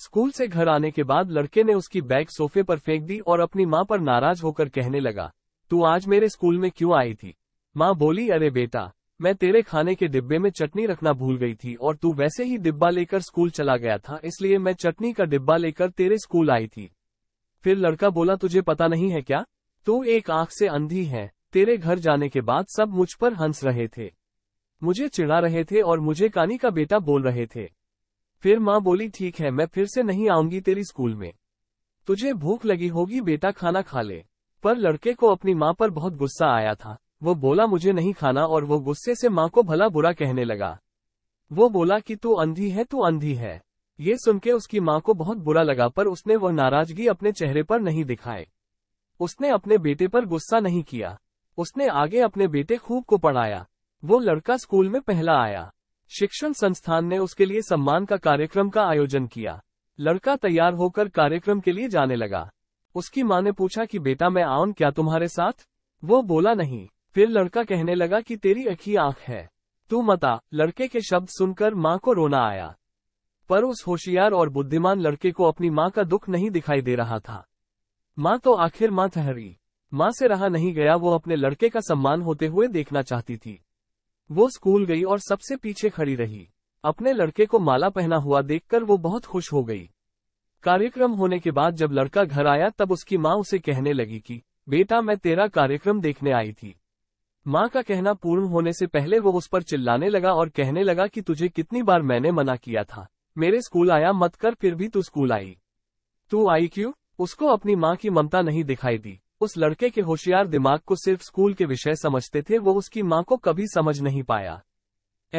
school से घर आने के बाद लड़के ने उसकी बैग सोफे पर फेंक दी और अपनी माँ पर नाराज होकर कहने लगा तू आज मेरे स्कूल में क्यों आई थी माँ बोली अरे बेटा मैं तेरे खाने के डिब्बे में चटनी रखना भूल गई थी और तू वैसे ही डिब्बा लेकर स्कूल चला गया था इसलिए मैं चटनी का डिब्बा लेकर तेरे स्कूल आई थी फिर लड़का बोला तुझे पता नहीं है क्या तू एक आंख से अंधी है तेरे घर जाने के बाद सब मुझ पर हंस रहे थे मुझे चिढ़ा रहे थे और मुझे कानी का बेटा बोल रहे थे फिर माँ बोली ठीक है मैं फिर से नहीं आऊंगी तेरी स्कूल में तुझे भूख लगी होगी बेटा खाना खा ले पर लड़के को अपनी माँ पर बहुत गुस्सा आया था वो बोला मुझे नहीं खाना और वो गुस्से से माँ को भला बुरा कहने लगा वो बोला कि तू अंधी है तू अंधी है ये सुनके उसकी माँ को बहुत बुरा लगा पर उसने वह नाराजगी अपने चेहरे पर नहीं दिखाए उसने अपने बेटे पर गुस्सा नहीं किया उसने आगे अपने बेटे खूब को पढ़ाया वो लड़का स्कूल में पहला आया शिक्षण संस्थान ने उसके लिए सम्मान का कार्यक्रम का आयोजन किया लड़का तैयार होकर कार्यक्रम के लिए जाने लगा उसकी माँ ने पूछा कि बेटा मैं आऊ क्या तुम्हारे साथ वो बोला नहीं फिर लड़का कहने लगा कि तेरी अखी आंख है तू मता लड़के के शब्द सुनकर माँ को रोना आया पर उस होशियार और बुद्धिमान लड़के को अपनी माँ का दुख नहीं दिखाई दे रहा था माँ तो आखिर माँ ठहरी माँ से रहा नहीं गया वो अपने लड़के का सम्मान होते हुए देखना चाहती थी वो स्कूल गई और सबसे पीछे खड़ी रही अपने लड़के को माला पहना हुआ देखकर वो बहुत खुश हो गई कार्यक्रम होने के बाद जब लड़का घर आया तब उसकी माँ उसे कहने लगी कि बेटा मैं तेरा कार्यक्रम देखने आई थी माँ का कहना पूर्ण होने से पहले वो उस पर चिल्लाने लगा और कहने लगा कि तुझे कितनी बार मैंने मना किया था मेरे स्कूल आया मत कर फिर भी तू स्कूल आई तू आई क्यों उसको अपनी माँ की ममता नहीं दिखाई दी उस लड़के के होशियार दिमाग को सिर्फ स्कूल के विषय समझते थे वो उसकी माँ को कभी समझ नहीं पाया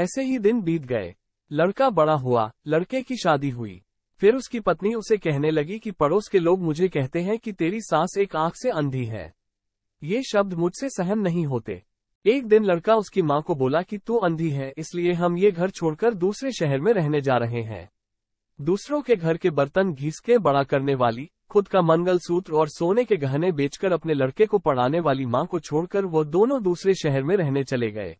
ऐसे ही दिन बीत गए लड़का बड़ा हुआ लड़के की शादी हुई फिर उसकी पत्नी उसे कहने लगी कि पड़ोस के लोग मुझे कहते हैं कि तेरी सास एक आंख से अंधी है ये शब्द मुझसे सहन नहीं होते एक दिन लड़का उसकी माँ को बोला कि तू अंधी है इसलिए हम ये घर छोड़कर दूसरे शहर में रहने जा रहे हैं दूसरों के घर के बर्तन घिस के बड़ा करने वाली खुद का मंगल सूत्र और सोने के गहने बेचकर अपने लड़के को पढ़ाने वाली माँ को छोड़कर वो दोनों दूसरे शहर में रहने चले गए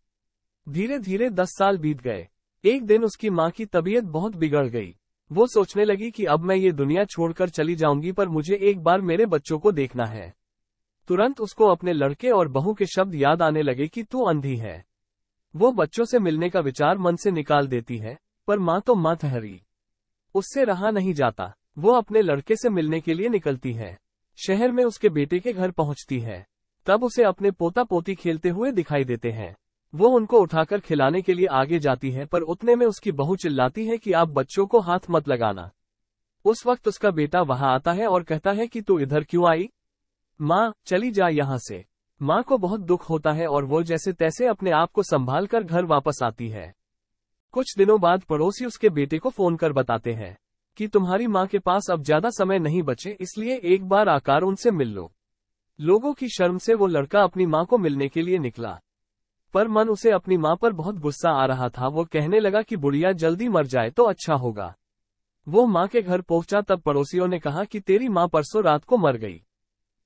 धीरे धीरे दस साल बीत गए एक दिन उसकी माँ की तबीयत बहुत बिगड़ गई वो सोचने लगी कि अब मैं ये दुनिया छोड़कर चली जाऊंगी पर मुझे एक बार मेरे बच्चों को देखना है तुरंत उसको अपने लड़के और बहू के शब्द याद आने लगे कि तू अंधी है वो बच्चों से मिलने का विचार मन से निकाल देती है पर माँ तो माँ ठहरी उससे रहा नहीं जाता वो अपने लड़के से मिलने के लिए निकलती है शहर में उसके बेटे के घर पहुंचती है तब उसे अपने पोता पोती खेलते हुए दिखाई देते हैं वो उनको उठाकर खिलाने के लिए आगे जाती है पर उतने में उसकी बहू चिल्लाती है कि आप बच्चों को हाथ मत लगाना उस वक्त उसका बेटा वहां आता है और कहता है कि तू इधर क्यों आई माँ चली जा यहाँ से माँ को बहुत दुख होता है और वो जैसे तैसे अपने आप को संभाल कर घर वापस आती है कुछ दिनों बाद पड़ोसी उसके बेटे को फोन कर बताते हैं कि तुम्हारी माँ के पास अब ज्यादा समय नहीं बचे इसलिए एक बार आकार उनसे मिल लो लोगों की शर्म से वो लड़का अपनी माँ को मिलने के लिए निकला पर मन उसे अपनी माँ पर बहुत गुस्सा आ रहा था वो कहने लगा कि बुढ़िया जल्दी मर जाए तो अच्छा होगा वो माँ के घर पहुंचा तब पड़ोसियों ने कहा कि तेरी माँ परसों रात को मर गई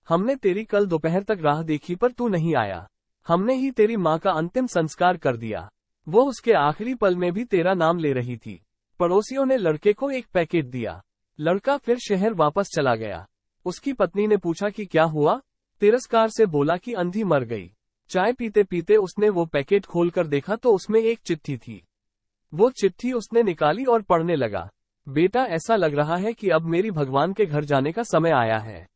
हमने तेरी कल दोपहर तक राह देखी पर तू नहीं आया हमने ही तेरी माँ का अंतिम संस्कार कर दिया वो उसके आखिरी पल में भी तेरा नाम ले रही थी पड़ोसियों ने लड़के को एक पैकेट दिया लड़का फिर शहर वापस चला गया उसकी पत्नी ने पूछा कि क्या हुआ तिरस्कार से बोला कि अंधी मर गई चाय पीते पीते उसने वो पैकेट खोलकर देखा तो उसमें एक चिट्ठी थी वो चिट्ठी उसने निकाली और पढ़ने लगा बेटा ऐसा लग रहा है कि अब मेरी भगवान के घर जाने का समय आया है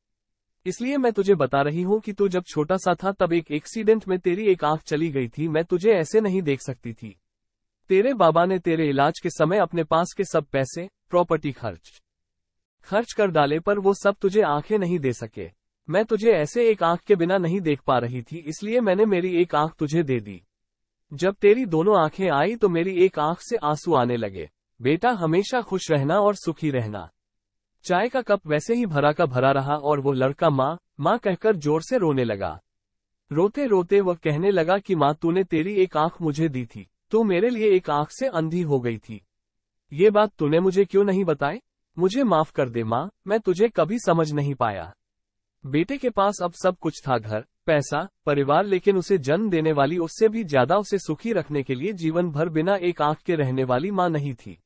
इसलिए मैं तुझे बता रही हूँ कि तू जब छोटा सा था तब एक एक्सीडेंट में तेरी एक आंख चली गई थी मैं तुझे ऐसे नहीं देख सकती थी तेरे बाबा ने तेरे इलाज के समय अपने पास के सब पैसे प्रॉपर्टी खर्च खर्च कर डाले पर वो सब तुझे आंखें नहीं दे सके मैं तुझे ऐसे एक आंख के बिना नहीं देख पा रही थी इसलिए मैंने मेरी एक आंख तुझे दे दी जब तेरी दोनों आंखें आई तो मेरी एक आंख से आंसू आने लगे बेटा हमेशा खुश रहना और सुखी रहना चाय का कप वैसे ही भरा का भरा रहा और वो लड़का माँ माँ कहकर जोर से रोने लगा रोते रोते वह कहने लगा कि माँ तूने तेरी एक आंख मुझे दी थी तो मेरे लिए एक आंख से अंधी हो गई थी ये बात तूने मुझे क्यों नहीं बताई मुझे माफ कर दे माँ मैं तुझे कभी समझ नहीं पाया बेटे के पास अब सब कुछ था घर पैसा परिवार लेकिन उसे जन्म देने वाली उससे भी ज्यादा उसे सुखी रखने के लिए जीवन भर बिना एक आंख के रहने वाली माँ नहीं थी